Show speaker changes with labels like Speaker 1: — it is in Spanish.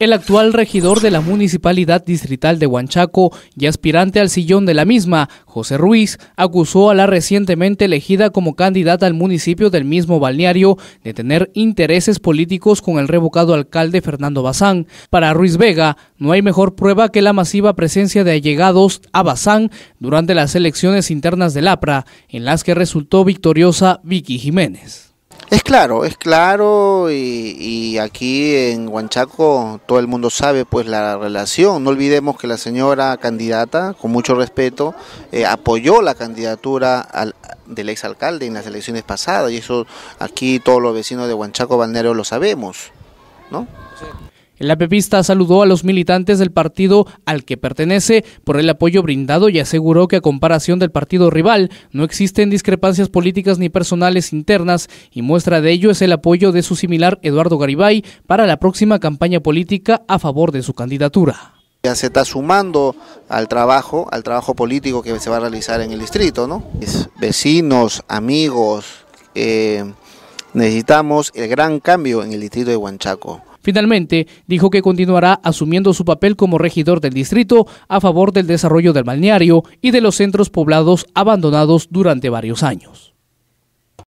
Speaker 1: El actual regidor de la Municipalidad Distrital de Huanchaco y aspirante al sillón de la misma, José Ruiz, acusó a la recientemente elegida como candidata al municipio del mismo balneario de tener intereses políticos con el revocado alcalde Fernando Bazán. Para Ruiz Vega, no hay mejor prueba que la masiva presencia de allegados a Bazán durante las elecciones internas del APRA, en las que resultó victoriosa Vicky Jiménez.
Speaker 2: Es claro, es claro y, aquí en Huanchaco todo el mundo sabe pues la relación. No olvidemos que la señora candidata, con mucho respeto, eh, apoyó la candidatura al, del exalcalde en las elecciones pasadas y eso aquí todos los vecinos de Huanchaco Balnero, lo sabemos, ¿no?
Speaker 1: la PEPista saludó a los militantes del partido al que pertenece por el apoyo brindado y aseguró que a comparación del partido rival no existen discrepancias políticas ni personales internas y muestra de ello es el apoyo de su similar Eduardo Garibay para la próxima campaña política a favor de su candidatura
Speaker 2: ya se está sumando al trabajo, al trabajo político que se va a realizar en el distrito, ¿no? Vecinos, amigos, eh, necesitamos el gran cambio en el distrito de Huanchaco.
Speaker 1: Finalmente, dijo que continuará asumiendo su papel como regidor del distrito a favor del desarrollo del balneario y de los centros poblados abandonados durante varios años.